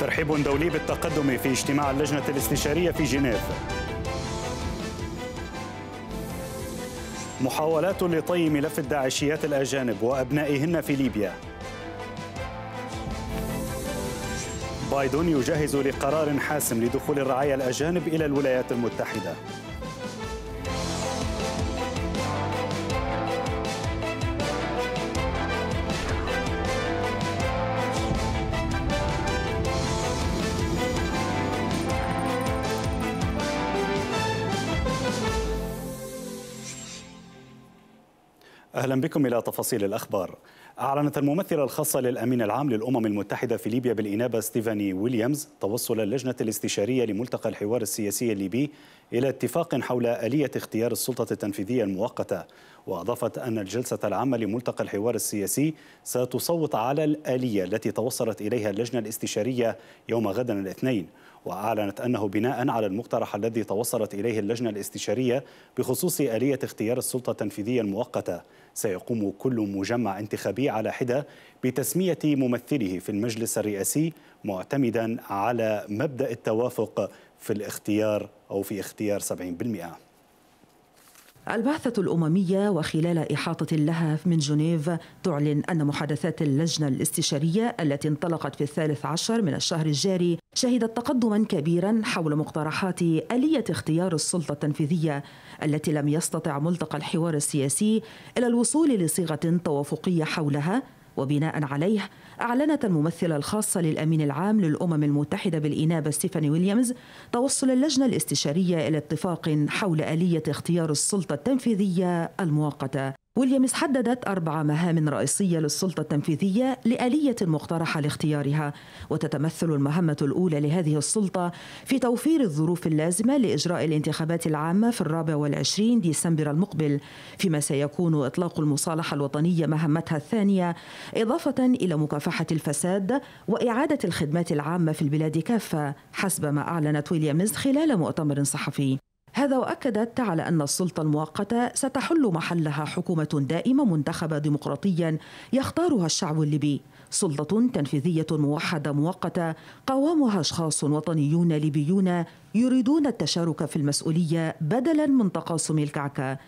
ترحيب دولي بالتقدم في اجتماع اللجنة الاستشارية في جنيف محاولات لطي ملف الداعشيات الأجانب وأبنائهن في ليبيا بايدن يجهز لقرار حاسم لدخول الرعايا الأجانب إلى الولايات المتحدة أهلا بكم إلى تفاصيل الأخبار أعلنت الممثلة الخاصة للأمين العام للأمم المتحدة في ليبيا بالإنابة ستيفاني ويليامز توصل اللجنة الاستشارية لملتقى الحوار السياسي الليبي إلى اتفاق حول آلية اختيار السلطة التنفيذية المؤقتة وأضافت أن الجلسة العامة لملتقى الحوار السياسي ستصوت على الآلية التي توصلت إليها اللجنة الاستشارية يوم غد الاثنين وأعلنت أنه بناء على المقترح الذي توصلت إليه اللجنة الاستشارية بخصوص آلية اختيار السلطة التنفيذية المؤقتة سيقوم كل مجمع انتخابي على حدة بتسمية ممثله في المجلس الرئاسي معتمدا على مبدأ التوافق في الاختيار أو في اختيار 70%. البعثة الأممية وخلال إحاطة لها من جنيف تعلن أن محادثات اللجنة الاستشارية التي انطلقت في الثالث عشر من الشهر الجاري شهدت تقدما كبيرا حول مقترحات آلية اختيار السلطة التنفيذية التي لم يستطع ملتقى الحوار السياسي إلى الوصول لصيغة توافقية حولها وبناء عليه أعلنت الممثلة الخاصة للأمين العام للأمم المتحدة بالإنابة ستيفاني ويليامز توصل اللجنة الاستشارية إلى اتفاق حول آلية اختيار السلطة التنفيذية المؤقتة ويليامز حددت أربع مهام رئيسية للسلطة التنفيذية لآلية مقترحة لاختيارها وتتمثل المهمة الأولى لهذه السلطة في توفير الظروف اللازمة لإجراء الانتخابات العامة في الرابع والعشرين ديسمبر المقبل فيما سيكون إطلاق المصالحة الوطنية مهمتها الثانية إضافة إلى مكافحة الفساد وإعادة الخدمات العامة في البلاد كافة حسب ما أعلنت ويليامز خلال مؤتمر صحفي هذا واكدت على ان السلطه المؤقته ستحل محلها حكومه دائمه منتخبه ديمقراطيا يختارها الشعب الليبي سلطه تنفيذيه موحده مؤقته قوامها اشخاص وطنيون ليبيون يريدون التشارك في المسؤوليه بدلا من تقاسم الكعكه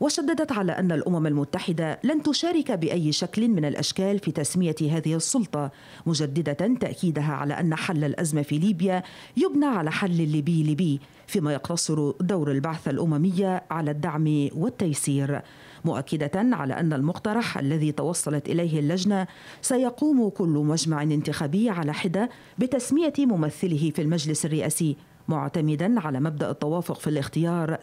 وشددت على أن الأمم المتحدة لن تشارك بأي شكل من الأشكال في تسمية هذه السلطة مجددة تأكيدها على أن حل الأزمة في ليبيا يبنى على حل الليبي ليبي فيما يقتصر دور البعثة الأممية على الدعم والتيسير مؤكدة على أن المقترح الذي توصلت إليه اللجنة سيقوم كل مجمع انتخابي على حدة بتسمية ممثله في المجلس الرئاسي معتمدا على مبدأ التوافق في الاختيار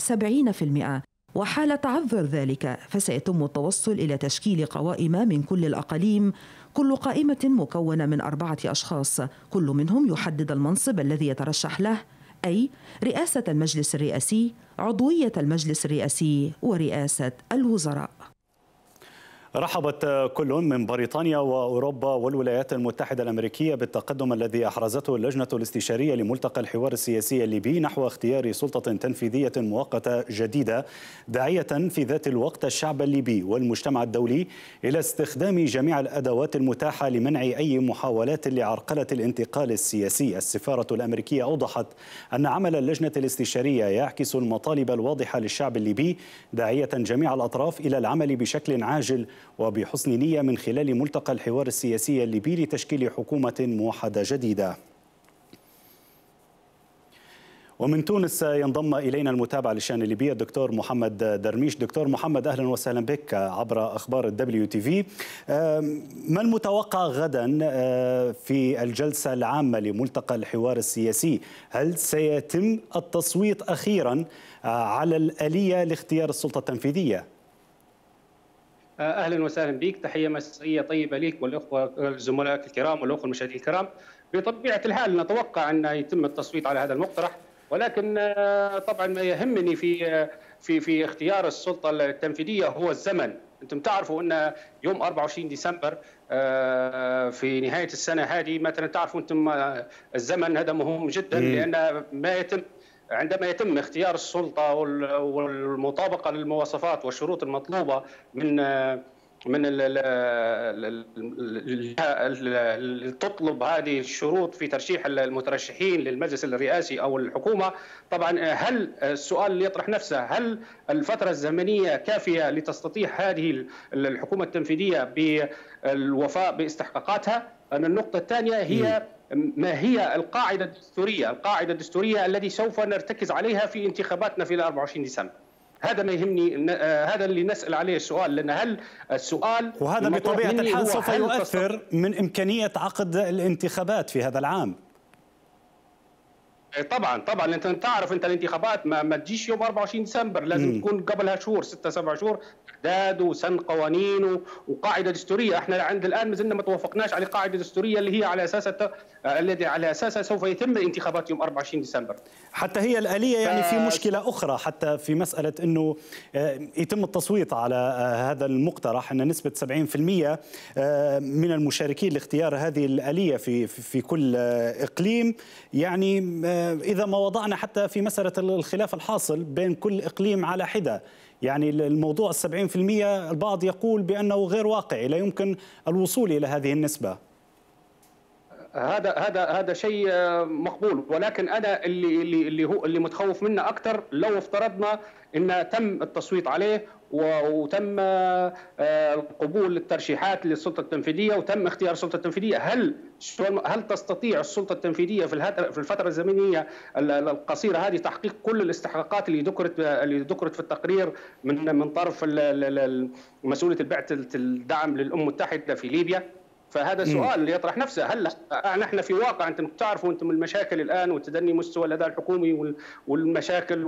70% وحال تعذر ذلك فسيتم التوصل إلى تشكيل قوائم من كل الأقاليم كل قائمة مكونة من أربعة أشخاص كل منهم يحدد المنصب الذي يترشح له أي رئاسة المجلس الرئاسي عضوية المجلس الرئاسي ورئاسة الوزراء رحبت كل من بريطانيا واوروبا والولايات المتحده الامريكيه بالتقدم الذي احرزته اللجنه الاستشاريه لملتقى الحوار السياسي الليبي نحو اختيار سلطه تنفيذيه مؤقته جديده داعيه في ذات الوقت الشعب الليبي والمجتمع الدولي الى استخدام جميع الادوات المتاحه لمنع اي محاولات لعرقله الانتقال السياسي. السفاره الامريكيه اوضحت ان عمل اللجنه الاستشاريه يعكس المطالب الواضحه للشعب الليبي داعيه جميع الاطراف الى العمل بشكل عاجل وبحسن نية من خلال ملتقى الحوار السياسي الليبي لتشكيل حكومة موحدة جديدة ومن تونس ينضم الينا المتابع للشان الليبي الدكتور محمد درميش دكتور محمد اهلا وسهلا بك عبر اخبار الدبليو تي في آه، ما المتوقع غدا آه، في الجلسه العامه لملتقى الحوار السياسي هل سيتم التصويت اخيرا آه، على الاليه لاختيار السلطه التنفيذيه آه، اهلا وسهلا بك تحيه مسائيه طيبه لك والاخوه الزملاء الكرام والاخوه المشاهدين الكرام بطبيعه الحال نتوقع ان يتم التصويت على هذا المقترح ولكن آه، طبعا ما يهمني في آه، في في اختيار السلطه التنفيذيه هو الزمن انتم تعرفوا ان يوم 24 ديسمبر في نهايه السنه هذه مثلا تعرفوا انتم الزمن هذا مهم جدا إيه. لان ما يتم عندما يتم اختيار السلطه والمطابقه للمواصفات والشروط المطلوبه من من اللي تطلب هذه الشروط في ترشيح المترشحين للمجلس الرئاسي او الحكومه طبعا هل السؤال اللي يطرح نفسه هل الفتره الزمنيه كافيه لتستطيع هذه الحكومه التنفيذيه بالوفاء باستحقاقاتها؟ أن النقطة الثانية هي ما هي القاعدة الدستورية القاعدة الدستورية التي سوف نرتكز عليها في انتخاباتنا في 24 ديسمبر هذا ما يهمني آه، هذا اللي نسال عليه السؤال لان هل السؤال وهذا بطبيعه الحال سوف يؤثر من امكانيه عقد الانتخابات في هذا العام إيه، طبعا طبعا انت تعرف انت الانتخابات ما, ما تجيش يوم 24 ديسمبر لازم مم. تكون قبلها شهور ستة سبع شهور اعداد وسن قوانين وقاعده دستوريه احنا عند الان ما زلنا ما توافقناش على قاعده دستوريه اللي هي على اساسها الذي على اساسها سوف يتم الانتخابات يوم 24 ديسمبر حتى هي الاليه يعني ف... في مشكله اخرى حتى في مساله انه آه، يتم التصويت على آه، هذا المقترح ان نسبه 70% آه، من المشاركين لاختيار هذه الاليه في في كل اقليم يعني إذا ما وضعنا حتى في مسألة الخلاف الحاصل بين كل إقليم على حدة يعني الموضوع السبعين في المية البعض يقول بأنه غير واقعي لا يمكن الوصول إلى هذه النسبة هذا هذا هذا شيء آه، مقبول ولكن انا اللي اللي اللي هو اللي متخوف منه اكثر لو افترضنا ان تم التصويت عليه وتم آه، قبول الترشيحات للسلطه التنفيذيه وتم اختيار السلطه التنفيذيه هل هل تستطيع السلطه التنفيذيه في في الفتره الزمنيه القصيره هذه تحقيق كل الاستحقاقات اللي ذكرت آه، اللي ذكرت في التقرير من من طرف مسؤوليه البعثه الدعم للامم المتحده في ليبيا فهذا م. سؤال يطرح نفسه هل نحن في واقع انتم تعرفوا انتم المشاكل الان وتدني مستوى الاداء الحكومي والمشاكل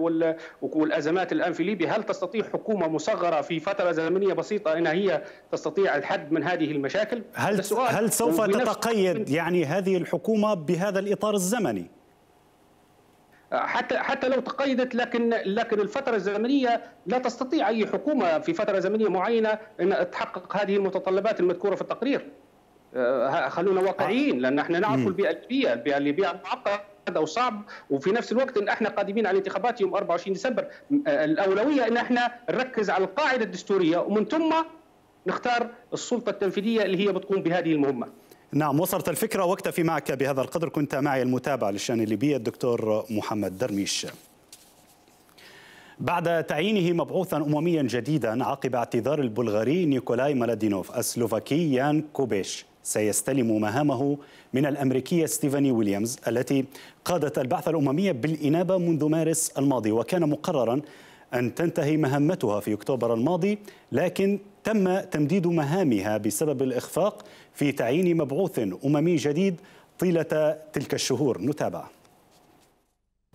والازمات الان في ليبيا هل تستطيع حكومه مصغره في فتره زمنيه بسيطه انها هي تستطيع الحد من هذه المشاكل هل سؤال هل سوف تتقيد يعني هذه الحكومه بهذا الاطار الزمني حتى حتى لو تقيدت لكن لكن الفتره الزمنيه لا تستطيع اي حكومه في فتره زمنيه معينه ان تحقق هذه المتطلبات المذكوره في التقرير آه، خلونا واقعيين آه. لان احنا نعرف البيئه الليبيه، البيئه الليبيه معقده وصعب وفي نفس الوقت ان احنا قادمين على الانتخابات يوم 24 ديسمبر آه، الاولويه ان احنا نركز على القاعده الدستوريه ومن ثم نختار السلطه التنفيذيه اللي هي بتقوم بهذه المهمه. نعم وصلت الفكره واكتفي معك بهذا القدر كنت معي المتابع للشان الليبي الدكتور محمد درميش. بعد تعيينه مبعوثا امميا جديدا عقب اعتذار البلغاري نيكولاي مالادينوف السلوفاكي يان كوبيش سيستلم مهامه من الأمريكية ستيفاني ويليامز التي قادت البعثة الأممية بالإنابة منذ مارس الماضي وكان مقررا أن تنتهي مهمتها في أكتوبر الماضي لكن تم تمديد مهامها بسبب الإخفاق في تعيين مبعوث أممي جديد طيلة تلك الشهور نتابع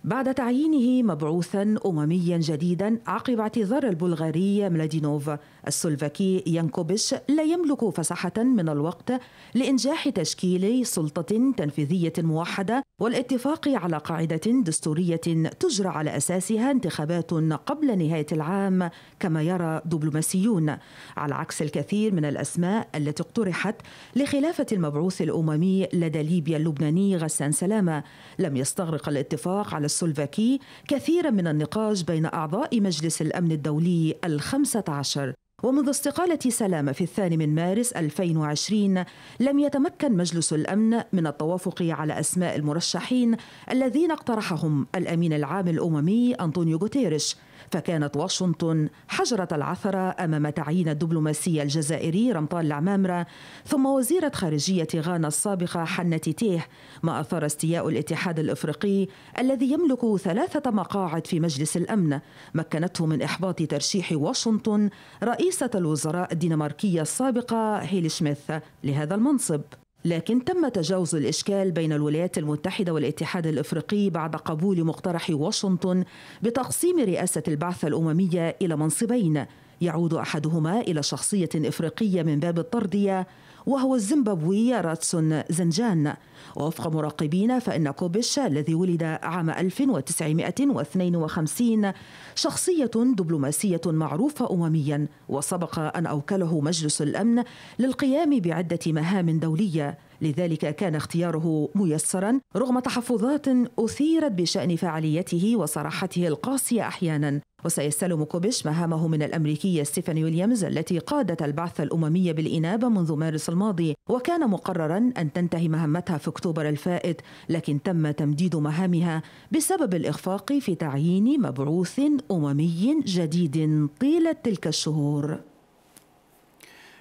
بعد تعيينه مبعوثا أمميا جديدا عقب اعتذار البلغاري ملادينوف السلفاكي يانكوبيش لا يملك فسحة من الوقت لإنجاح تشكيل سلطة تنفيذية موحدة والاتفاق على قاعدة دستورية تجرى على أساسها انتخابات قبل نهاية العام كما يرى دبلوماسيون على عكس الكثير من الأسماء التي اقترحت لخلافة المبعوث الأممي لدى ليبيا اللبناني غسان سلامة لم يستغرق الاتفاق على السلوفاكي كثيرا من النقاش بين أعضاء مجلس الأمن الدولي الخمسة عشر ومنذ استقالة سلامة في الثاني من مارس 2020 لم يتمكن مجلس الأمن من التوافق على أسماء المرشحين الذين اقترحهم الأمين العام الأممي أنطونيو غوتيريش فكانت واشنطن حجرة العثرة أمام تعيين الدبلوماسي الجزائري رمطان العمامرة ثم وزيرة خارجية غانا السابقة حنة تيه ما أثار استياء الاتحاد الإفريقي الذي يملك ثلاثة مقاعد في مجلس الأمن مكنته من إحباط ترشيح واشنطن رئيسة الوزراء الدنماركية السابقة هيلي شميث لهذا المنصب لكن تم تجاوز الإشكال بين الولايات المتحدة والاتحاد الإفريقي بعد قبول مقترح واشنطن بتقسيم رئاسة البعثة الأممية إلى منصبين يعود أحدهما إلى شخصية إفريقية من باب الطرديه وهو الزيمبابوي راتسون زنجان ووفق مراقبين فإن كوبيش الذي ولد عام 1952 شخصية دبلوماسية معروفة أمميا وسبق أن أوكله مجلس الأمن للقيام بعدة مهام دولية لذلك كان اختياره ميسرا رغم تحفظات أثيرت بشأن فعاليته وصراحته القاسية أحيانا وسيستلم كوبيش مهامه من الأمريكية ستيفاني ويليامز التي قادت البعث الأممية بالإنابة منذ مارس الماضي وكان مقررا أن تنتهي مهمتها في أكتوبر الفائت لكن تم تمديد مهامها بسبب الإخفاق في تعيين مبعوث أممي جديد طيلة تلك الشهور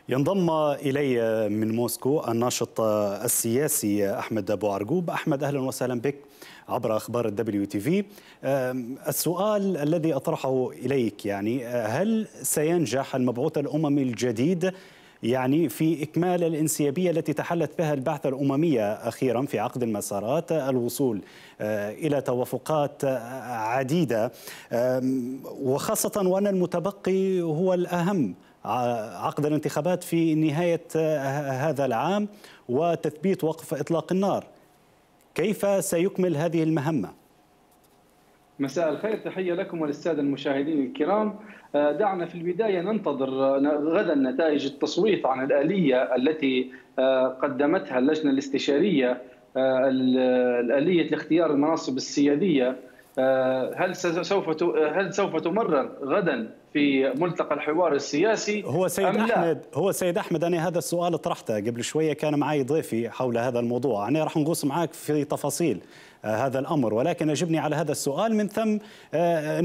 ينضم إلي من موسكو الناشط السياسي أحمد أبو عرقوب أحمد أهلا وسهلا بك عبر أخبار الدبليو تي في السؤال الذي أطرحه إليك يعني هل سينجح المبعوث الأممي الجديد يعني في إكمال الانسيابية التي تحلت بها البعثة الأممية أخيرا في عقد المسارات الوصول أه، إلى توافقات عديدة وخاصة وأن المتبقي هو الأهم عقد الانتخابات في نهاية آه، هذا العام وتثبيت وقف إطلاق النار كيف سيكمل هذه المهمة؟ مساء الخير تحية لكم وللسادة المشاهدين الكرام آه، دعنا في البداية ننتظر آه، غدا نتائج التصويت عن الآلية التي قدمتها اللجنة الاستشارية آلية لاختيار المناصب السيادية آه، هل سوف آه، هل سوف تمرر غدا في ملتقى الحوار السياسي هو سيد أم احمد لا؟ هو سيد احمد انا هذا السؤال طرحته قبل شويه كان معي ضيفي حول هذا الموضوع انا راح نغوص معك في تفاصيل آه، هذا الامر ولكن اجبني على هذا السؤال من ثم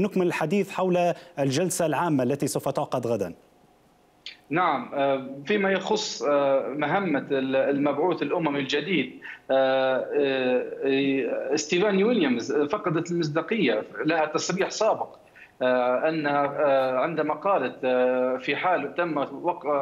نكمل الحديث حول الجلسه العامه التي سوف تعقد غدا نعم فيما يخص مهمة المبعوث الأممي الجديد آه، آه، آه، ستيفان ويليامز فقدت المصداقيه لها تصريح سابق انها عندما قالت في حال تم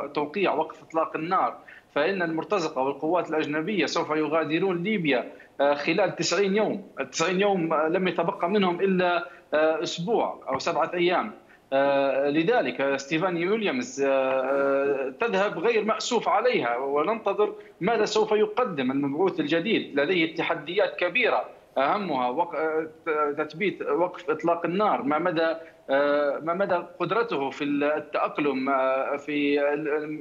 توقيع وقف اطلاق النار فان المرتزقه والقوات الاجنبيه سوف يغادرون ليبيا خلال 90 يوم، 90 يوم لم يتبقى منهم الا اسبوع او سبعه ايام، آه، لذلك ستيفاني ويليامز آه، آه، تذهب غير مأسوف عليها وننتظر ماذا سوف يقدم المبعوث الجديد لديه تحديات كبيرة أهمها تثبيت وقف إطلاق النار ما مدى ما مدى قدرته في التأقلم في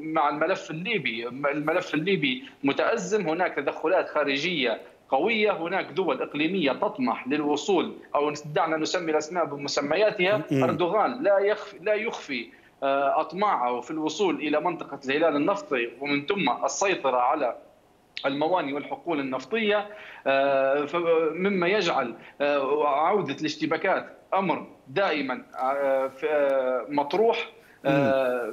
مع الملف الليبي الملف الليبي متأزم هناك تدخلات خارجية قوية هناك دول إقليمية تطمح للوصول أو دعنا نسمي الأسماء بمسمياتها أردوغان لا يخفي, لا يخفي آه، أطماعه في الوصول إلى منطقة الهلال النفطي ومن ثم السيطرة على الموانئ والحقول النفطية آه، مما يجعل آه، عودة الاشتباكات أمر دائما مطروح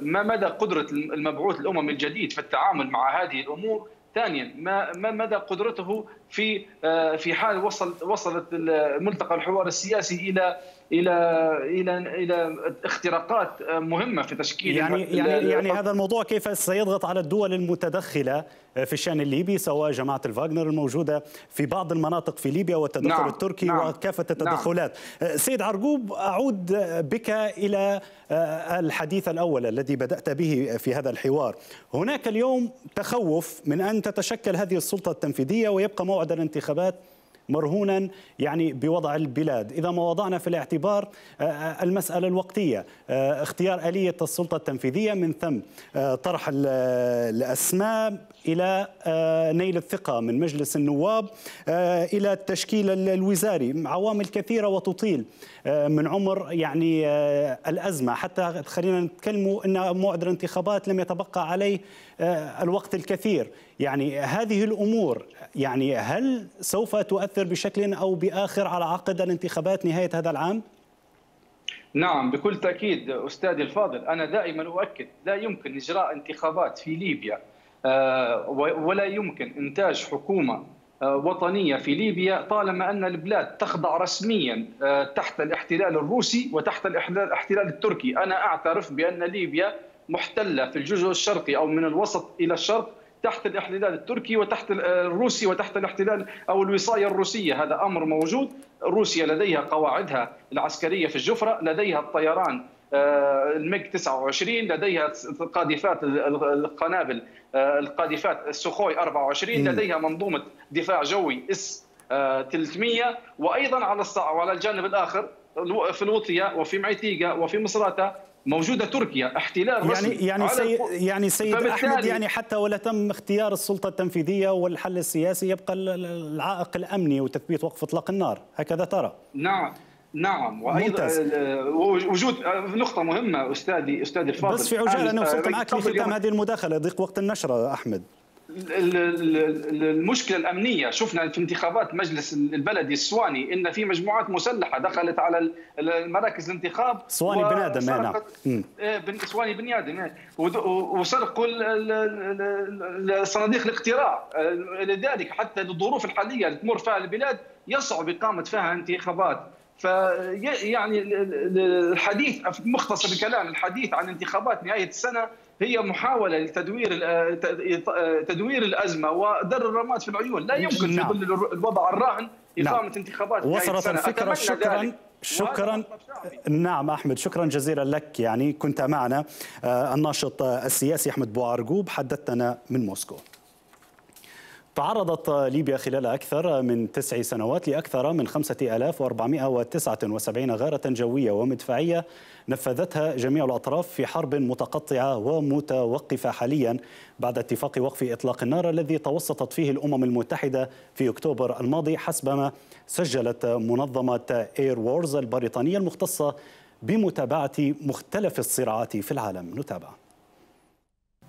ما مدى قدرة المبعوث الأممي الجديد في التعامل مع هذه الأمور ثانيا ما مدى قدرته في آه، في حال وصل وصلت ملتقى الحوار السياسي الى الى الى الى اختراقات مهمه في تشكيل يعني يعني يعني هذا الموضوع كيف سيضغط على الدول المتدخله في الشان الليبي سواء جماعه الفاغنر الموجوده في بعض المناطق في ليبيا والتدخل نعم التركي نعم وكافه نعم. التدخلات نعم سيد عرقوب اعود بك الى آه، الحديث الاول الذي بدات به في هذا الحوار هناك اليوم تخوف من ان تتشكل هذه السلطه التنفيذيه ويبقى موعد الانتخابات مرهونا يعني بوضع البلاد إذا ما وضعنا في الاعتبار آه، آه، المسألة الوقتية آه، اختيار آلية السلطة التنفيذية من ثم طرح الأسماء إلى نيل الثقة من مجلس النواب إلى التشكيل الوزاري عوامل كثيرة وتطيل من عمر يعني الأزمة حتى خلينا نتكلموا أن موعد الانتخابات لم يتبقى عليه الوقت الكثير يعني هذه الأمور يعني هل سوف تؤثر بشكل أو بآخر على عقد الانتخابات نهاية هذا العام؟ نعم بكل تأكيد أستاذي الفاضل أنا دائما أؤكد لا يمكن إجراء انتخابات في ليبيا آه، ولا يمكن إنتاج حكومة آه، وطنية في ليبيا طالما أن البلاد تخضع رسميا آه، تحت الاحتلال الروسي وتحت الاحتلال التركي أنا أعترف بأن ليبيا محتلة في الجزء الشرقي أو من الوسط إلى الشرق تحت الاحتلال التركي وتحت الروسي وتحت الاحتلال او الوصايه الروسيه هذا امر موجود روسيا لديها قواعدها العسكريه في الجفره لديها الطيران آه، الميج 29 لديها قاذفات القنابل آه، القاذفات السخوي 24 لديها منظومه دفاع جوي اس 300 آه، وايضا على الصع... وعلى الجانب الاخر في الوطية وفي معتيقة وفي مصراتة موجوده تركيا احتلال يعني رسمي يعني سيد يعني سيد احمد يعني حتى ولا تم اختيار السلطه التنفيذيه والحل السياسي يبقى العائق الامني وتثبيت وقف اطلاق النار هكذا ترى نعم نعم وايضا وجود نقطه مهمه استاذي استاذي الفاضل بس في عجاله انا وصلت معك لختام هذه المداخله ضيق وقت النشره احمد المشكله الامنيه شفنا في انتخابات مجلس البلدي السواني ان في مجموعات مسلحه دخلت على المراكز الانتخاب سواني بن ادم نعم إيه، سواني بن ادم إيه. وسرقوا صناديق الاقتراع إيه، لذلك حتى الظروف الحاليه اللي تمر فيها البلاد يصعب اقامه فيها انتخابات فيعني الحديث مختصر الكلام الحديث عن انتخابات نهايه السنه هي محاوله لتدوير آه، تدوير الازمه ودر الرماد في العيون لا يمكن في نعم. ظل الوضع الراهن نعم. اقامه نعم. انتخابات وصلت الفكره شكرا ذلك. شكرا نعم احمد شكرا جزيلا لك يعني كنت معنا آه، الناشط آه، السياسي احمد بوعرقوب حدثنا من موسكو تعرضت ليبيا خلال أكثر من تسع سنوات لأكثر من 5479 غارة جوية ومدفعية نفذتها جميع الأطراف في حرب متقطعة ومتوقفة حاليا بعد اتفاق وقف إطلاق النار الذي توسطت فيه الأمم المتحدة في أكتوبر الماضي حسب ما سجلت منظمة إير وورز البريطانية المختصة بمتابعة مختلف الصراعات في العالم نتابع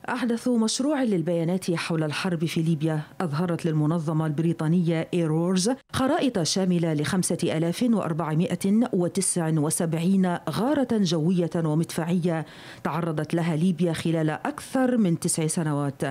أحدث مشروع للبيانات حول الحرب في ليبيا أظهرت للمنظمة البريطانية إيرورز خرائط شاملة ل 5479 غارة جوية ومدفعية تعرضت لها ليبيا خلال أكثر من تسع سنوات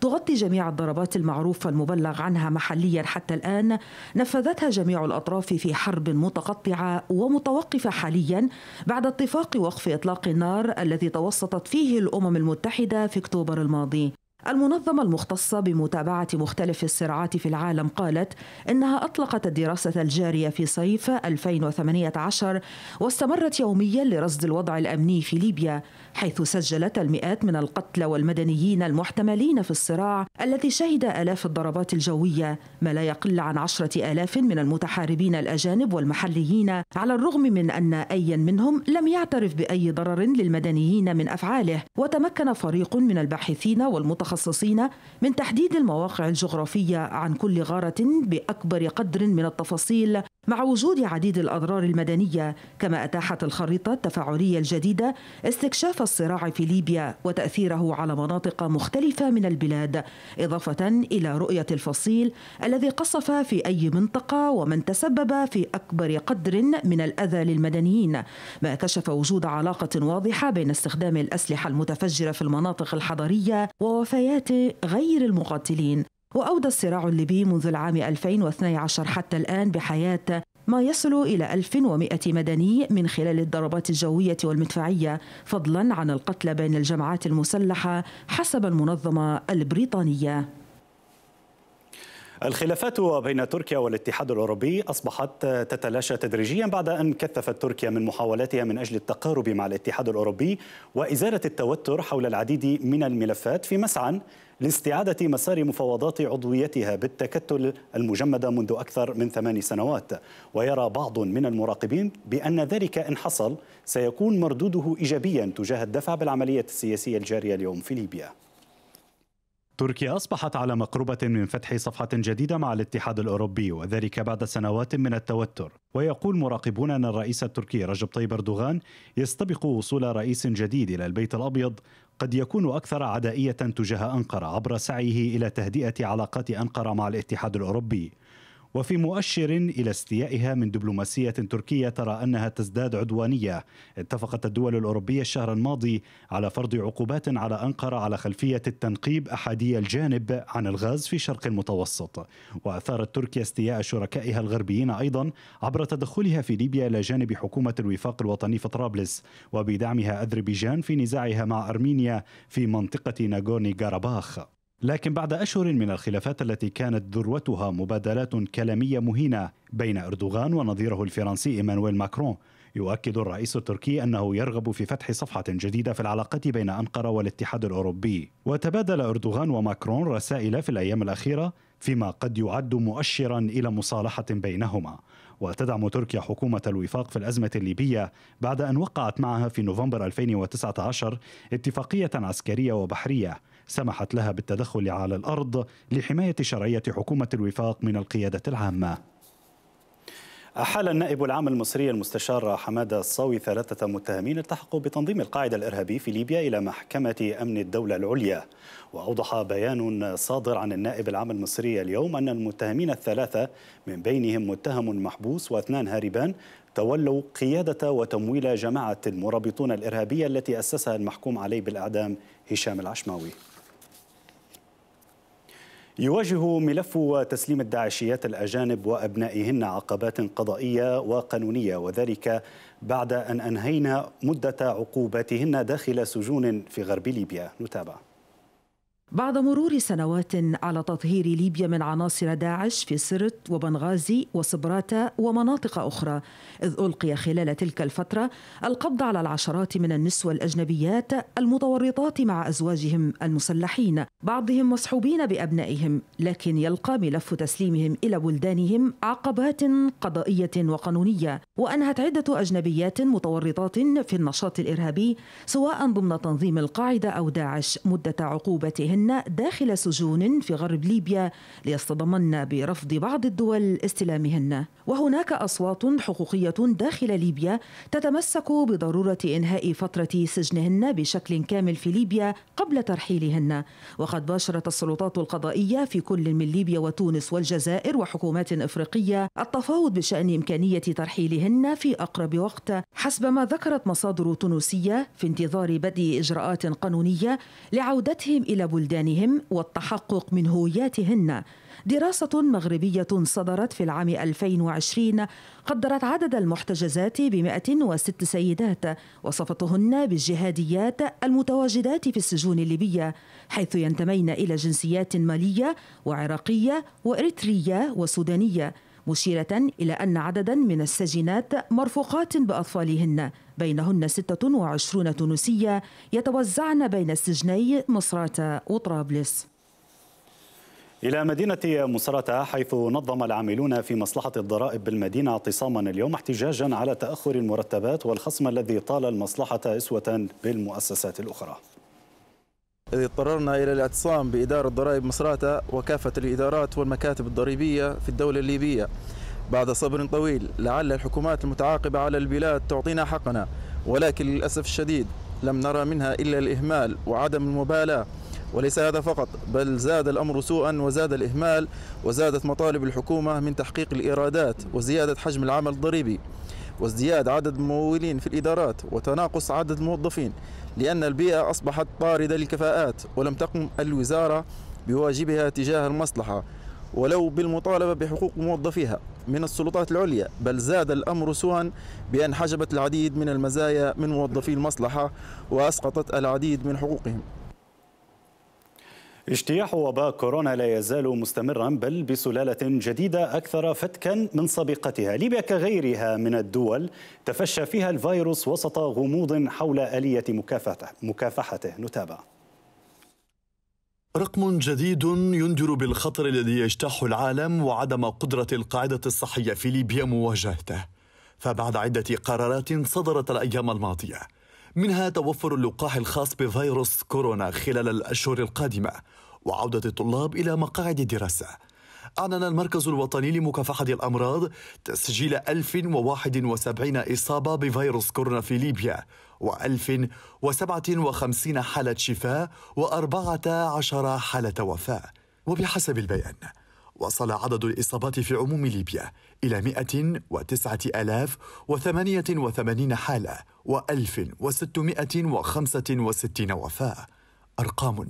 تغطي جميع الضربات المعروفة المبلغ عنها محليا حتى الآن نفذتها جميع الأطراف في حرب متقطعة ومتوقفة حاليا بعد اتفاق وقف إطلاق النار الذي توسطت فيه الأمم المتحدة في أكتوبر الماضي المنظمة المختصة بمتابعة مختلف الصراعات في العالم قالت إنها أطلقت الدراسة الجارية في صيف 2018 واستمرت يوميا لرصد الوضع الأمني في ليبيا حيث سجلت المئات من القتلى والمدنيين المحتملين في الصراع الذي شهد آلاف الضربات الجوية ما لا يقل عن عشرة آلاف من المتحاربين الأجانب والمحليين على الرغم من أن أي منهم لم يعترف بأي ضرر للمدنيين من أفعاله وتمكن فريق من الباحثين والمتخصصين المتخصصين من تحديد المواقع الجغرافية عن كل غارة بأكبر قدر من التفاصيل مع وجود عديد الأضرار المدنية كما أتاحت الخريطة التفاعلية الجديدة استكشاف الصراع في ليبيا وتأثيره على مناطق مختلفة من البلاد إضافة إلى رؤية الفصيل الذي قصف في أي منطقة ومن تسبب في أكبر قدر من الأذى للمدنيين ما كشف وجود علاقة واضحة بين استخدام الأسلحة المتفجرة في المناطق الحضرية ووفيات ولايات غير المقاتلين وأودى الصراع الليبي منذ العام 2012 حتى الآن بحياة ما يصل إلى 1100 مدني من خلال الضربات الجوية والمدفعية فضلا عن القتلى بين الجماعات المسلحة حسب المنظمة البريطانية الخلافات بين تركيا والاتحاد الأوروبي أصبحت تتلاشى تدريجيا بعد أن كثفت تركيا من محاولاتها من أجل التقارب مع الاتحاد الأوروبي وإزالة التوتر حول العديد من الملفات في مسعى لاستعادة مسار مفاوضات عضويتها بالتكتل المجمده منذ أكثر من ثمان سنوات ويرى بعض من المراقبين بأن ذلك إن حصل سيكون مردوده إيجابيا تجاه الدفع بالعملية السياسية الجارية اليوم في ليبيا تركيا أصبحت على مقربة من فتح صفحة جديدة مع الاتحاد الأوروبي وذلك بعد سنوات من التوتر ويقول مراقبون أن الرئيس التركي رجب طيب أردوغان يستبق وصول رئيس جديد إلى البيت الأبيض قد يكون أكثر عدائية تجاه أنقرة عبر سعيه إلى تهدئة علاقات أنقرة مع الاتحاد الأوروبي وفي مؤشر إلى استيائها من دبلوماسية تركية ترى أنها تزداد عدوانية اتفقت الدول الأوروبية الشهر الماضي على فرض عقوبات على أنقرة على خلفية التنقيب أحادي الجانب عن الغاز في شرق المتوسط وأثارت تركيا استياء شركائها الغربيين أيضا عبر تدخلها في ليبيا إلى جانب حكومة الوفاق الوطني في طرابلس وبدعمها أذربيجان في نزاعها مع أرمينيا في منطقة ناغورني غاراباخ لكن بعد أشهر من الخلافات التي كانت ذروتها مبادلات كلامية مهينة بين أردوغان ونظيره الفرنسي إيمانويل ماكرون يؤكد الرئيس التركي أنه يرغب في فتح صفحة جديدة في العلاقة بين أنقرة والاتحاد الأوروبي وتبادل أردوغان وماكرون رسائل في الأيام الأخيرة فيما قد يعد مؤشرا إلى مصالحة بينهما وتدعم تركيا حكومة الوفاق في الأزمة الليبية بعد أن وقعت معها في نوفمبر 2019 اتفاقية عسكرية وبحرية سمحت لها بالتدخل على الارض لحمايه شرعيه حكومه الوفاق من القياده العامه. أحال النائب العام المصري المستشار حمادة الصاوي ثلاثة متهمين التحقوا بتنظيم القاعدة الإرهابي في ليبيا إلى محكمة أمن الدولة العليا وأوضح بيان صادر عن النائب العام المصري اليوم أن المتهمين الثلاثة من بينهم متهم محبوس واثنان هاربان تولوا قيادة وتمويل جماعة المرابطون الإرهابية التي أسسها المحكوم عليه بالإعدام هشام العشماوي يواجه ملف تسليم الداعشيات الأجانب وأبنائهن عقبات قضائية وقانونية وذلك بعد أن أنهينا مدة عقوباتهن داخل سجون في غرب ليبيا نتابع بعد مرور سنوات على تطهير ليبيا من عناصر داعش في سرت وبنغازي وصبراتا ومناطق أخرى إذ ألقي خلال تلك الفترة القبض على العشرات من النسوة الأجنبيات المتورطات مع أزواجهم المسلحين بعضهم مصحوبين بأبنائهم لكن يلقى ملف تسليمهم إلى بلدانهم عقبات قضائية وقانونية وأنهت عدة أجنبيات متورطات في النشاط الإرهابي سواء ضمن تنظيم القاعدة أو داعش مدة عقوبتهن الأمن داخل سجون في غرب ليبيا ليصطدمن برفض بعض الدول استلامهن وهناك أصوات حقوقية داخل ليبيا تتمسك بضرورة إنهاء فترة سجنهن بشكل كامل في ليبيا قبل ترحيلهن وقد باشرت السلطات القضائية في كل من ليبيا وتونس والجزائر وحكومات إفريقية التفاوض بشأن إمكانية ترحيلهن في أقرب وقت حسب ما ذكرت مصادر تونسية في انتظار بدء إجراءات قانونية لعودتهم إلى بلدان بلدانهم والتحقق من هوياتهن دراسة مغربية صدرت في العام 2020 قدرت عدد المحتجزات ب 106 سيدات وصفتهن بالجهاديات المتواجدات في السجون الليبية حيث ينتمين إلى جنسيات مالية وعراقية وإريترية وسودانية مشيرة إلى أن عددا من السجينات مرفوقات بأطفالهن بينهن 26 تونسية يتوزعن بين سجني مصراتة وطرابلس إلى مدينة مصراتة حيث نظم العاملون في مصلحة الضرائب بالمدينة اعتصاما اليوم احتجاجا على تأخر المرتبات والخصم الذي طال المصلحة أسوة بالمؤسسات الأخرى إذ اضطررنا إلى الاعتصام بإدارة ضرائب مصراتة وكافة الإدارات والمكاتب الضريبية في الدولة الليبية بعد صبر طويل لعل الحكومات المتعاقبة على البلاد تعطينا حقنا ولكن للأسف الشديد لم نرى منها إلا الإهمال وعدم المبالاة وليس هذا فقط بل زاد الأمر سوءا وزاد الإهمال وزادت مطالب الحكومة من تحقيق الإيرادات وزيادة حجم العمل الضريبي وازدياد عدد الممولين في الإدارات وتناقص عدد الموظفين لأن البيئة أصبحت طاردة للكفاءات ولم تقم الوزارة بواجبها تجاه المصلحة ولو بالمطالبة بحقوق موظفيها من السلطات العليا بل زاد الأمر سوءا بأن حجبت العديد من المزايا من موظفي المصلحة وأسقطت العديد من حقوقهم اجتياح وباء كورونا لا يزال مستمرا بل بسلالة جديدة أكثر فتكا من سابقتها ليبيا كغيرها من الدول تفشى فيها الفيروس وسط غموض حول آلية مكافحته, مكافحته. نتابع رقم جديد ينذر بالخطر الذي يجتاح العالم وعدم قدرة القاعدة الصحية في ليبيا مواجهته فبعد عدة قرارات صدرت الأيام الماضية منها توفر اللقاح الخاص بفيروس كورونا خلال الأشهر القادمة وعودة الطلاب إلى مقاعد الدراسة أعلن المركز الوطني لمكافحة الأمراض تسجيل 1071 إصابة بفيروس كورونا في ليبيا و1057 حالة شفاء و14 حالة وفاة وبحسب البيان وصل عدد الإصابات في عموم ليبيا إلى 109088 حالة و 1665 وفاة أرقام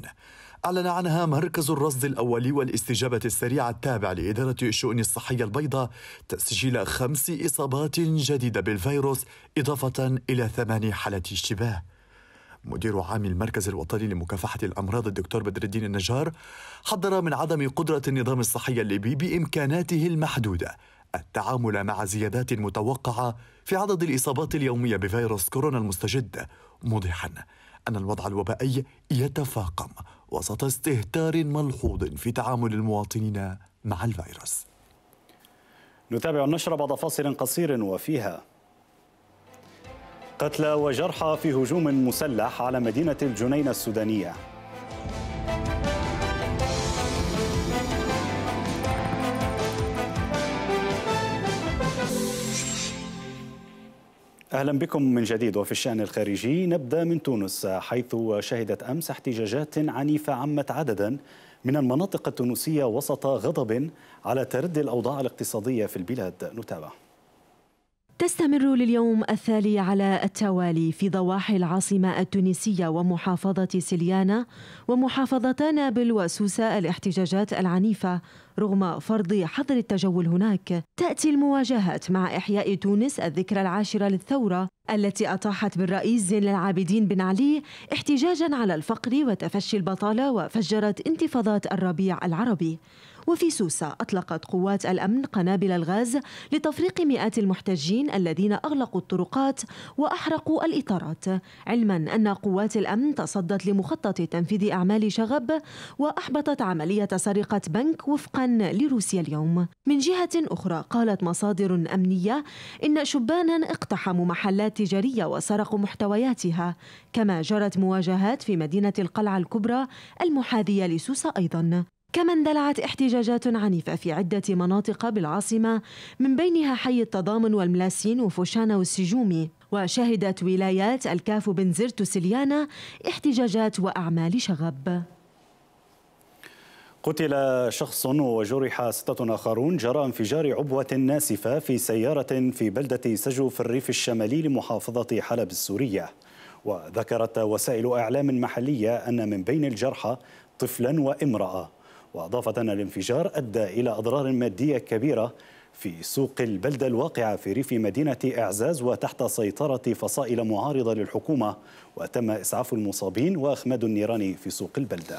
أعلن عنها مركز الرصد الأولي والاستجابة السريعة التابع لإدارة الشؤون الصحية البيضاء تسجيل خمس إصابات جديدة بالفيروس إضافة إلى ثمان حالات اشتباه مدير عام المركز الوطني لمكافحة الأمراض الدكتور بدر الدين النجار حذر من عدم قدرة النظام الصحي الليبي بإمكاناته المحدودة التعامل مع زيادات متوقعه في عدد الاصابات اليوميه بفيروس كورونا المستجد موضحا ان الوضع الوبائي يتفاقم وسط استهتار ملحوظ في تعامل المواطنين مع الفيروس نتابع النشرة بعد فاصل قصير وفيها قتلى وجرحى في هجوم مسلح على مدينة الجنينة السودانية أهلا بكم من جديد وفي الشأن الخارجي نبدأ من تونس حيث شهدت أمس احتجاجات عنيفة عمت عددا من المناطق التونسية وسط غضب على تردي الأوضاع الاقتصادية في البلاد نتابع تستمر لليوم الثالي على التوالي في ضواحي العاصمة التونسية ومحافظة سليانة ومحافظة نابل وسوسة الاحتجاجات العنيفة رغم فرض حظر التجول هناك تأتي المواجهات مع إحياء تونس الذكرى العاشرة للثورة التي أطاحت بالرئيس زين العابدين بن علي احتجاجا على الفقر وتفشي البطالة وفجرت انتفاضات الربيع العربي وفي سوسة أطلقت قوات الأمن قنابل الغاز لتفريق مئات المحتجين الذين أغلقوا الطرقات وأحرقوا الإطارات علما أن قوات الأمن تصدت لمخطط تنفيذ أعمال شغب وأحبطت عملية سرقة بنك وفقا لروسيا اليوم من جهة أخرى قالت مصادر أمنية إن شبانا اقتحموا محلات تجارية وسرقوا محتوياتها كما جرت مواجهات في مدينة القلعة الكبرى المحاذية لسوسة أيضا كما اندلعت احتجاجات عنيفة في عدة مناطق بالعاصمة من بينها حي التضامن والملاسين وفوشانا والسجومي وشهدت ولايات الكاف وبنزرت وسليانة احتجاجات وأعمال شغب قتل شخص وجرح ستة آخرون جراء انفجار عبوة ناسفة في سيارة في بلدة سجو في الريف الشمالي لمحافظة حلب السورية وذكرت وسائل إعلام محلية أن من بين الجرحى طفلا وامرأة وأضافت أن الانفجار أدى إلى أضرار مادية كبيرة في سوق البلدة الواقعة في ريف مدينة إعزاز وتحت سيطرة فصائل معارضة للحكومة وتم إسعاف المصابين وإخماد النيران في سوق البلدة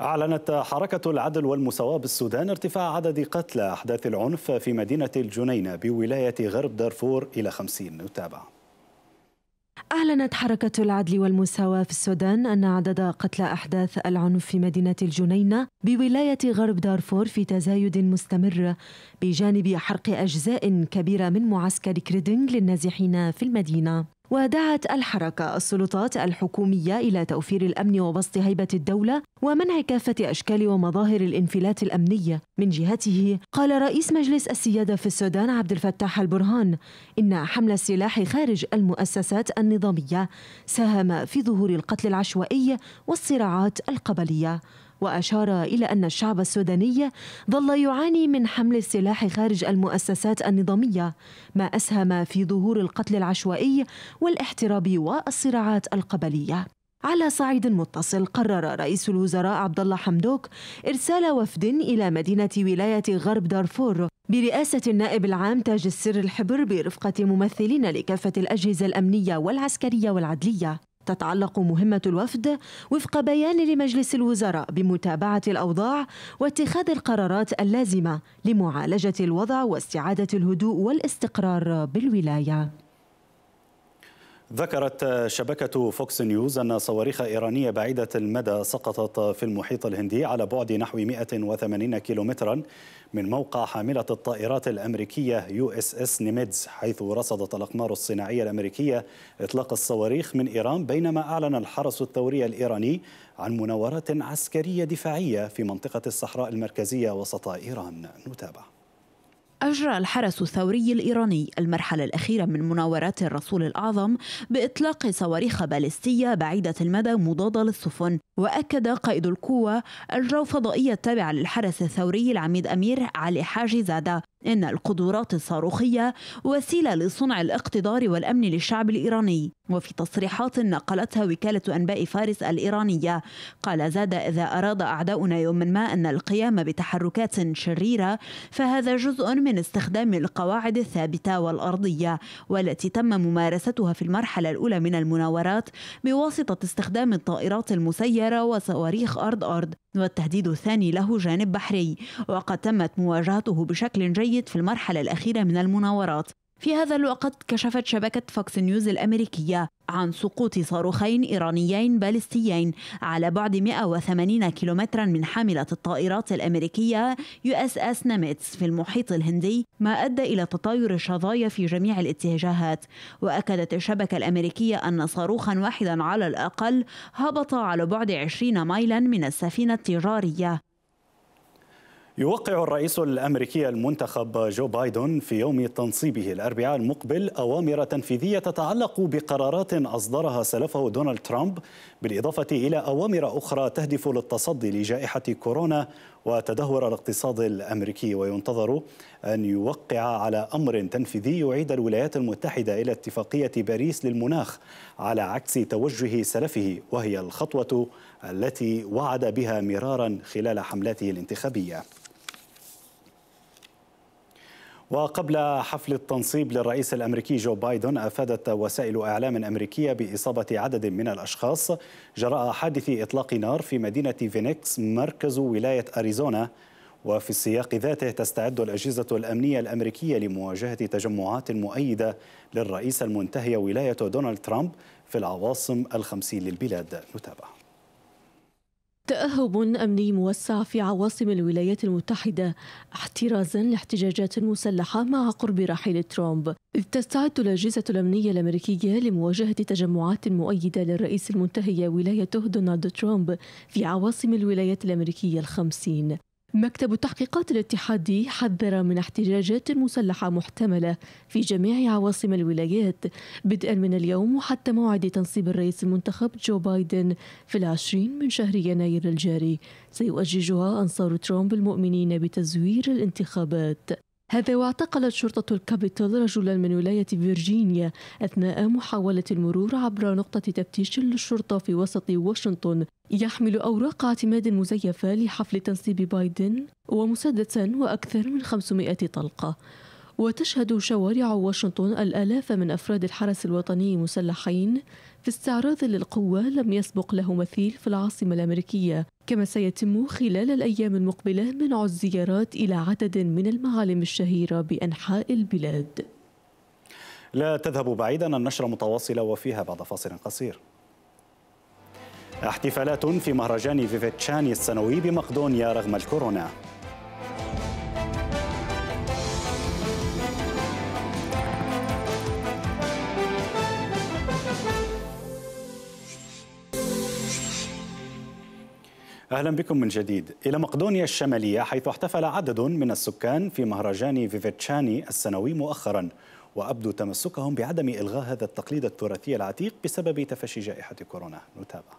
أعلنت حركة العدل والمساواة بالسودان ارتفاع عدد قتلى أحداث العنف في مدينة الجنينة بولاية غرب دارفور إلى 50 نتابع أعلنت حركة العدل والمساواة في السودان أن عدد قتلى أحداث العنف في مدينة الجنينة بولاية غرب دارفور في تزايد مستمر بجانب حرق أجزاء كبيرة من معسكر كريدنغ للنازحين في المدينة ودعت الحركة السلطات الحكومية إلى توفير الأمن وبسط هيبة الدولة ومنع كافة أشكال ومظاهر الانفلات الأمنية من جهته قال رئيس مجلس السيادة في السودان عبد الفتاح البرهان إن حمل السلاح خارج المؤسسات النظامية ساهم في ظهور القتل العشوائي والصراعات القبلية وأشار إلى أن الشعب السوداني ظل يعاني من حمل السلاح خارج المؤسسات النظامية ما أسهم في ظهور القتل العشوائي والاحتراب والصراعات القبلية على صعيد متصل قرر رئيس الوزراء عبد الله حمدوك ارسال وفد الى مدينه ولايه غرب دارفور برئاسه النائب العام تاج السر الحبر برفقه ممثلين لكافه الاجهزه الامنيه والعسكريه والعدليه تتعلق مهمة الوفد وفق بيان لمجلس الوزراء بمتابعة الأوضاع واتخاذ القرارات اللازمة لمعالجة الوضع واستعادة الهدوء والاستقرار بالولاية ذكرت شبكة فوكس نيوز أن صواريخ إيرانية بعيدة المدى سقطت في المحيط الهندي على بعد نحو 180 كيلومترا من موقع حاملة الطائرات الأمريكية يو اس اس نيميدز حيث رصدت الأقمار الصناعية الأمريكية إطلاق الصواريخ من إيران بينما أعلن الحرس الثوري الإيراني عن مناورات عسكرية دفاعية في منطقة الصحراء المركزية وسط إيران نتابع أجرى الحرس الثوري الإيراني المرحلة الأخيرة من مناورات الرسول الأعظم بإطلاق صواريخ باليستية بعيدة المدى مضادة للسفن وأكد قائد القوة الجو فضائية التابعة للحرس الثوري العميد أمير علي حاجي زادة إن القدرات الصاروخية وسيلة لصنع الاقتدار والأمن للشعب الإيراني وفي تصريحات نقلتها وكالة أنباء فارس الإيرانية قال زاد إذا أراد أعداؤنا يوما ما أن القيام بتحركات شريرة فهذا جزء من استخدام القواعد الثابتة والأرضية والتي تم ممارستها في المرحلة الأولى من المناورات بواسطة استخدام الطائرات المسيرة وصواريخ أرض أرض والتهديد الثاني له جانب بحري وقد تمت مواجهته بشكل جيد في المرحلة الأخيرة من المناورات في هذا الوقت كشفت شبكة فوكس نيوز الأمريكية عن سقوط صاروخين إيرانيين باليستيين على بعد 180 كيلومترا من حاملة الطائرات الأمريكية يو اس اس ناميتس في المحيط الهندي ما أدى إلى تطاير الشظايا في جميع الاتجاهات وأكدت الشبكة الأمريكية أن صاروخا واحدا على الأقل هبط على بعد 20 ميلا من السفينة التجارية يوقع الرئيس الامريكي المنتخب جو بايدن في يوم تنصيبه الاربعاء المقبل اوامر تنفيذيه تتعلق بقرارات اصدرها سلفه دونالد ترامب بالاضافه الى اوامر اخرى تهدف للتصدي لجائحه كورونا وتدهور الاقتصاد الامريكي وينتظر ان يوقع على امر تنفيذي يعيد الولايات المتحده الى اتفاقيه باريس للمناخ على عكس توجه سلفه وهي الخطوه التي وعد بها مرارا خلال حملاته الانتخابيه وقبل حفل التنصيب للرئيس الامريكي جو بايدن افادت وسائل اعلام امريكيه باصابه عدد من الاشخاص جراء حادث اطلاق نار في مدينه فينيكس مركز ولايه اريزونا وفي السياق ذاته تستعد الأجهزة الأمنية الأمريكية لمواجهة تجمعات مؤيدة للرئيس المنتهي ولاية دونالد ترامب في العواصم الخمسين للبلاد نتابع تأهب أمني موسع في عواصم الولايات المتحدة احترازا لاحتجاجات مسلحة مع قرب رحيل ترامب إذ تستعد الأجهزة الأمنية الأمريكية لمواجهة تجمعات مؤيدة للرئيس المنتهي ولايته دونالد ترامب في عواصم الولايات الأمريكية الخمسين مكتب التحقيقات الاتحادي حذر من احتجاجات مسلحة محتملة في جميع عواصم الولايات بدءا من اليوم وحتى موعد تنصيب الرئيس المنتخب جو بايدن في العشرين من شهر يناير الجاري سيؤججها أنصار ترامب المؤمنين بتزوير الانتخابات هذا واعتقلت شرطة الكابيتال رجلا من ولاية فيرجينيا أثناء محاولة المرور عبر نقطة تفتيش للشرطة في وسط واشنطن يحمل أوراق اعتماد مزيفة لحفل تنصيب بايدن ومسدسا وأكثر من 500 طلقة وتشهد شوارع واشنطن الآلاف من أفراد الحرس الوطني مسلحين في استعراض للقوة لم يسبق له مثيل في العاصمة الأمريكية كما سيتم خلال الأيام المقبلة منع الزيارات إلى عدد من المعالم الشهيرة بأنحاء البلاد لا تذهب بعيدا النشرة متواصلة وفيها بعد فاصل قصير احتفالات في مهرجان فيفيتشاني السنوي بمقدونيا رغم الكورونا أهلا بكم من جديد إلى مقدونيا الشمالية حيث احتفل عدد من السكان في مهرجان فيفيتشاني السنوي مؤخرا وأبدو تمسكهم بعدم إلغاء هذا التقليد التراثي العتيق بسبب تفشي جائحة كورونا نتابع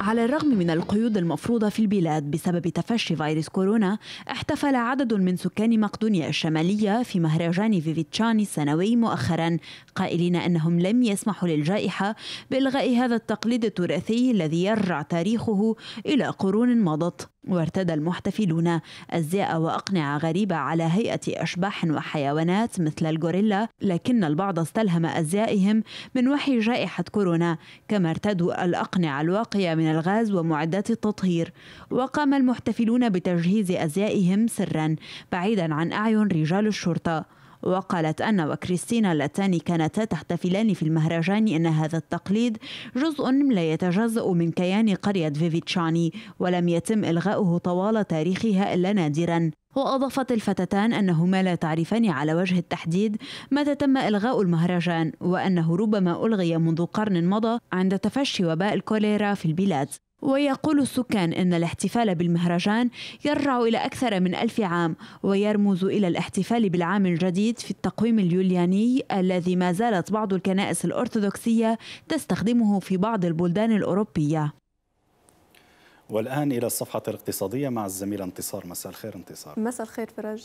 على الرغم من القيود المفروضة في البلاد بسبب تفشي فيروس كورونا احتفل عدد من سكان مقدونيا الشمالية في مهرجان فيفيتشاني السنوي مؤخرا قائلين أنهم لم يسمحوا للجائحة بإلغاء هذا التقليد التراثي الذي يرجع تاريخه إلى قرون مضت وارتدى المحتفلون أزياء وأقنعة غريبة على هيئة أشباح وحيوانات مثل الغوريلا لكن البعض استلهم أزيائهم من وحي جائحة كورونا كما ارتدوا الأقنعة الواقية من الغاز ومعدات التطهير وقام المحتفلون بتجهيز أزيائهم سرا بعيدا عن أعين رجال الشرطة وقالت أن وكريستينا اللتان كانتا تحتفلان في المهرجان أن هذا التقليد جزء لا يتجزأ من كيان قرية فيفيتشاني ولم يتم إلغاؤه طوال تاريخها إلا نادرا وأضافت الفتاتان أنهما لا تعرفان على وجه التحديد متى تم إلغاء المهرجان وأنه ربما ألغي منذ قرن مضى عند تفشي وباء الكوليرا في البلاد ويقول السكان أن الاحتفال بالمهرجان يرجع إلى أكثر من ألف عام ويرمز إلى الاحتفال بالعام الجديد في التقويم اليولياني الذي ما زالت بعض الكنائس الأرثوذكسية تستخدمه في بعض البلدان الأوروبية والآن إلى الصفحة الاقتصادية مع الزميلة انتصار مساء الخير انتصار مساء الخير فرج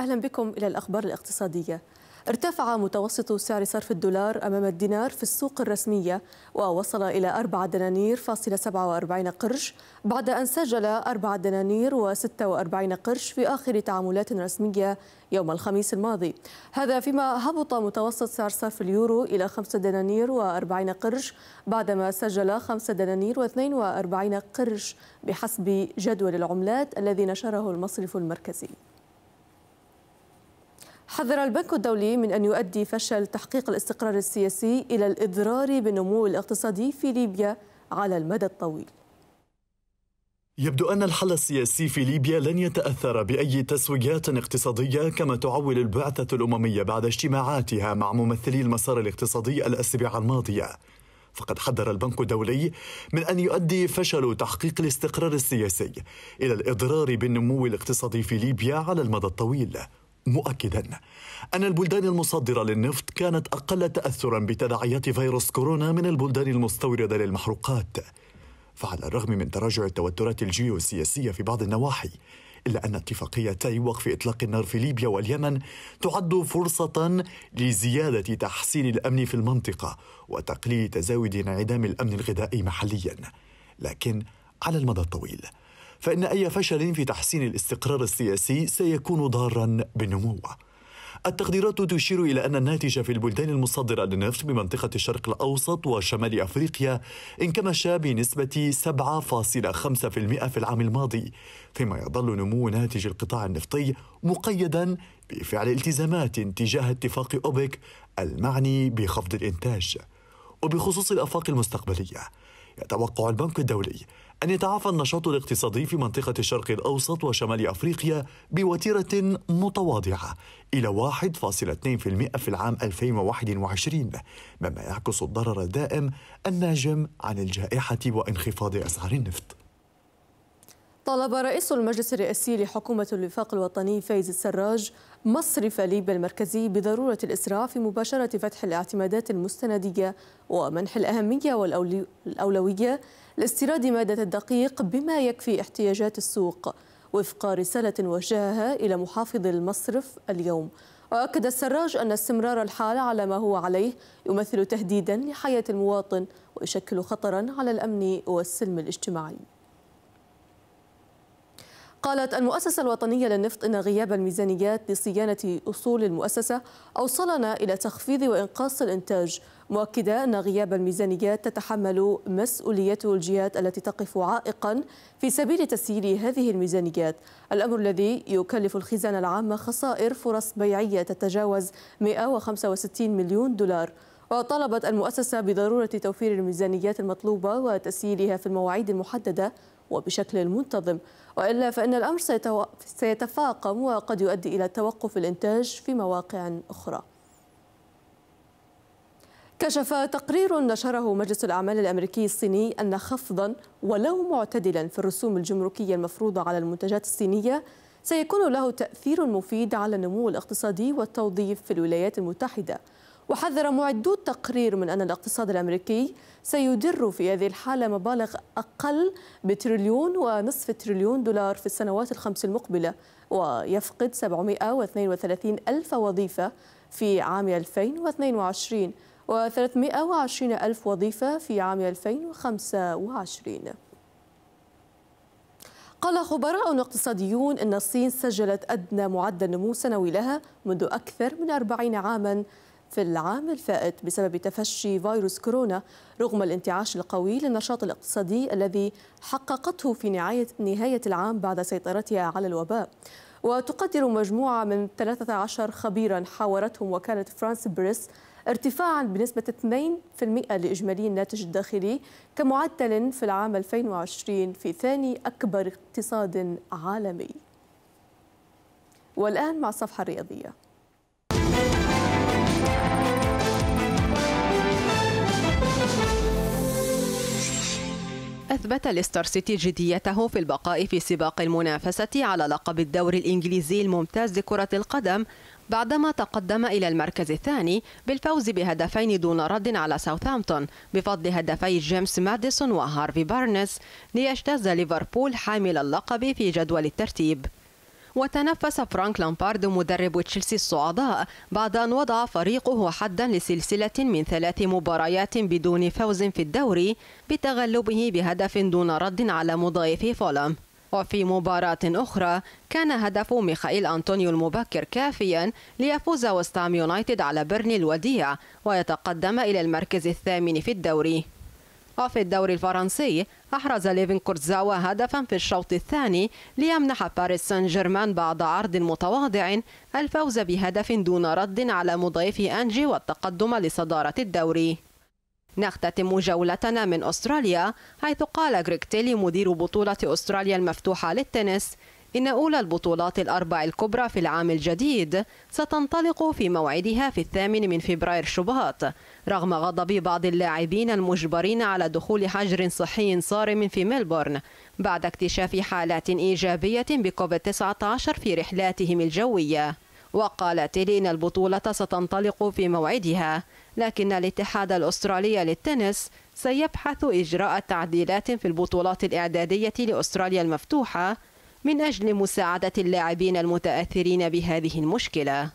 أهلا بكم إلى الأخبار الاقتصادية ارتفع متوسط سعر صرف الدولار أمام الدينار في السوق الرسمية ووصل إلى 4 دنانير فاصل 47 قرش بعد أن سجل 4 دنانير و46 قرش في آخر تعاملات رسمية يوم الخميس الماضي هذا فيما هبط متوسط سعر صرف اليورو إلى 5 دنانير و40 قرش بعدما سجل 5 دنانير و42 قرش بحسب جدول العملات الذي نشره المصرف المركزي حذر البنك الدولي من أن يؤدي فشل تحقيق الاستقرار السياسي إلى الإضرار بالنمو الاقتصادي في ليبيا على المدى الطويل يبدو أن الحل السياسي في ليبيا لن يتأثر بأي تسويات اقتصادية كما تعول البعثة الأممية بعد اجتماعاتها مع ممثلي المسار الاقتصادي الأسابيع الماضية فقد حذر البنك الدولي من أن يؤدي فشل تحقيق الاستقرار السياسي إلى الإضرار بالنمو الاقتصادي في ليبيا على المدى الطويل مؤكدا أن البلدان المصدرة للنفط كانت أقل تأثرا بتداعيات فيروس كورونا من البلدان المستوردة للمحروقات فعلى الرغم من تراجع التوترات الجيوسياسية في بعض النواحي إلا أن اتفاقيتي وقف إطلاق النار في ليبيا واليمن تعد فرصة لزيادة تحسين الأمن في المنطقة وتقليل تزايد انعدام الأمن الغذائي محليا لكن على المدى الطويل فإن أي فشل في تحسين الاستقرار السياسي سيكون ضارا بالنمو التقديرات تشير إلى أن الناتج في البلدان المصدرة للنفط بمنطقة الشرق الأوسط وشمال أفريقيا انكمش بنسبة 7.5% في العام الماضي فيما يظل نمو ناتج القطاع النفطي مقيدا بفعل التزامات تجاه اتفاق أوبك المعني بخفض الإنتاج وبخصوص الآفاق المستقبلية يتوقع البنك الدولي أن يتعافى النشاط الاقتصادي في منطقة الشرق الأوسط وشمال أفريقيا بوتيرة متواضعة إلى 1.2% في العام 2021 مما يعكس الضرر الدائم الناجم عن الجائحة وانخفاض أسعار النفط طلب رئيس المجلس الرئاسي لحكومة الوفاق الوطني فايز السراج مصرف ليبيا المركزي بضرورة الإسراع في مباشرة فتح الاعتمادات المستندية ومنح الأهمية والأولوية لاستيراد مادة الدقيق بما يكفي احتياجات السوق وفق رسالة وجهها إلى محافظ المصرف اليوم وأكد السراج أن استمرار الحال على ما هو عليه يمثل تهديدا لحياة المواطن ويشكل خطرا على الأمن والسلم الاجتماعي قالت المؤسسة الوطنية للنفط إن غياب الميزانيات لصيانة أصول المؤسسة أوصلنا إلى تخفيض وإنقاص الإنتاج مؤكدة أن غياب الميزانيات تتحمل مسؤوليته الجهات التي تقف عائقا في سبيل تسيير هذه الميزانيات الأمر الذي يكلف الخزانة العامة خسائر فرص بيعية تتجاوز 165 مليون دولار وطالبت المؤسسة بضرورة توفير الميزانيات المطلوبة وتسييرها في المواعيد المحددة وبشكل منتظم وإلا فإن الأمر سيتفاقم وقد يؤدي إلى توقف الإنتاج في مواقع أخرى كشف تقرير نشره مجلس الأعمال الأمريكي الصيني أن خفضا ولو معتدلا في الرسوم الجمركية المفروضة على المنتجات الصينية سيكون له تأثير مفيد على النمو الاقتصادي والتوظيف في الولايات المتحدة وحذر معدو التقرير من أن الاقتصاد الأمريكي سيدر في هذه الحالة مبالغ أقل بتريليون ونصف تريليون دولار في السنوات الخمس المقبلة ويفقد 732 ألف وظيفة في عام 2022 و320 ألف وظيفة في عام 2025 قال خبراء اقتصاديون أن الصين سجلت أدنى معدل نمو سنوي لها منذ أكثر من 40 عاماً في العام الفائت بسبب تفشي فيروس كورونا رغم الانتعاش القوي للنشاط الاقتصادي الذي حققته في نهاية, نهاية العام بعد سيطرتها على الوباء وتقدر مجموعة من 13 خبيرا حاورتهم وكالة فرانس بريس ارتفاعا بنسبة 2% لإجمالي الناتج الداخلي كمعدل في العام 2020 في ثاني أكبر اقتصاد عالمي والآن مع الصفحة الرياضية أثبت ليستر سيتي جديته في البقاء في سباق المنافسة على لقب الدوري الإنجليزي الممتاز لكرة القدم بعدما تقدم إلى المركز الثاني بالفوز بهدفين دون رد على ساوثامبتون بفضل هدفي جيمس ماديسون وهارفي بارنس ليجتاز ليفربول حامل اللقب في جدول الترتيب وتنفس فرانك لامبارد مدرب تشيلسي الصعداء بعد أن وضع فريقه حدا لسلسلة من ثلاث مباريات بدون فوز في الدوري بتغلبه بهدف دون رد على مضايفه فولم وفي مباراة أخرى كان هدف ميخائيل أنطونيو المبكر كافيا ليفوز وستام يونايتد على بيرني الوديع ويتقدم إلى المركز الثامن في الدوري وفي الدوري الفرنسي أحرز ليفن كورتزاوا هدفا في الشوط الثاني ليمنح باريس سان جيرمان بعد عرض متواضع الفوز بهدف دون رد على مضيف أنجي والتقدم لصدارة الدوري نختتم جولتنا من أستراليا حيث قال غريغ تيلي مدير بطولة أستراليا المفتوحة للتنس إن أولى البطولات الأربع الكبرى في العام الجديد ستنطلق في موعدها في الثامن من فبراير شباط رغم غضب بعض اللاعبين المجبرين على دخول حجر صحي صارم في ملبورن بعد اكتشاف حالات إيجابية بكوفيد 19 في رحلاتهم الجوية وقالت تيلين البطولة ستنطلق في موعدها لكن الاتحاد الأسترالي للتنس سيبحث إجراء تعديلات في البطولات الإعدادية لأستراليا المفتوحة من أجل مساعدة اللاعبين المتأثرين بهذه المشكلة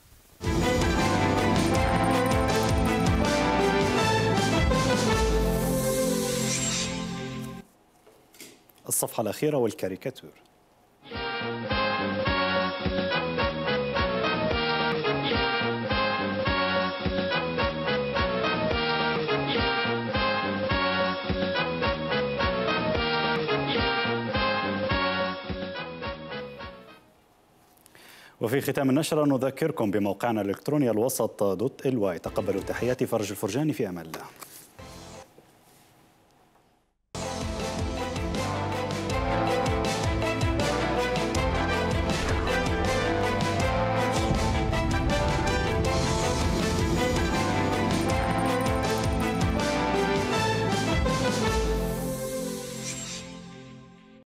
الصفحة الأخيرة والكاريكاتور وفي ختام النشرة نذكركم بموقعنا الإلكتروني الوسط دوت الواي تقبلوا تحيات فرج الفرجاني في أمان الله